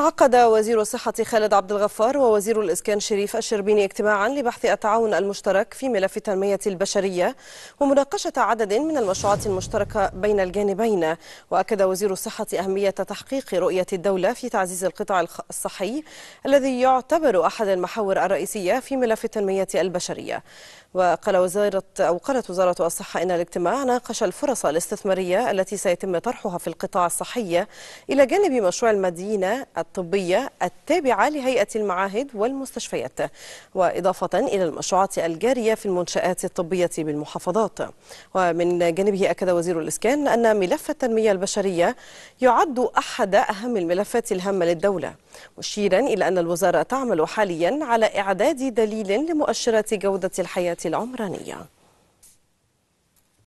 عقد وزير الصحة خالد عبد الغفار ووزير الإسكان شريف الشربيني اجتماعا لبحث التعاون المشترك في ملف التنمية البشرية ومناقشة عدد من المشروعات المشتركة بين الجانبين وأكد وزير الصحة أهمية تحقيق رؤية الدولة في تعزيز القطاع الصحي الذي يعتبر أحد المحاور الرئيسية في ملف التنمية البشرية وقال وزارة أو قالت وزارة الصحة إن الاجتماع ناقش الفرص الاستثمارية التي سيتم طرحها في القطاع الصحي إلى جانب مشروع المدينة الطبية التابعة لهيئة المعاهد والمستشفيات وإضافة إلى المشروعات الجارية في المنشآت الطبية بالمحافظات ومن جانبه أكد وزير الإسكان أن ملف التنمية البشرية يعد أحد أهم الملفات الهامة للدولة مشيرا إلى أن الوزارة تعمل حاليا على إعداد دليل لمؤشرات جودة الحياة العمرانية